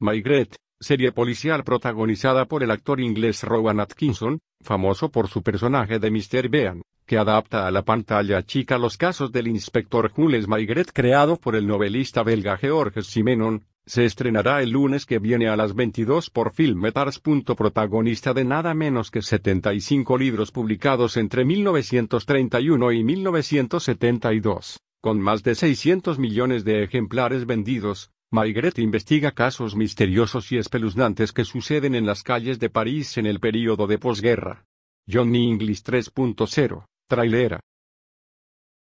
Maigret, serie policial protagonizada por el actor inglés Rowan Atkinson, famoso por su personaje de Mr. Bean, que adapta a la pantalla chica los casos del inspector Jules Maigret creado por el novelista belga Georges Simenon, se estrenará el lunes que viene a las 22 por Filmetars. Protagonista de nada menos que 75 libros publicados entre 1931 y 1972, con más de 600 millones de ejemplares vendidos, Maigret investiga casos misteriosos y espeluznantes que suceden en las calles de París en el período de posguerra. Johnny English 3.0, trailera.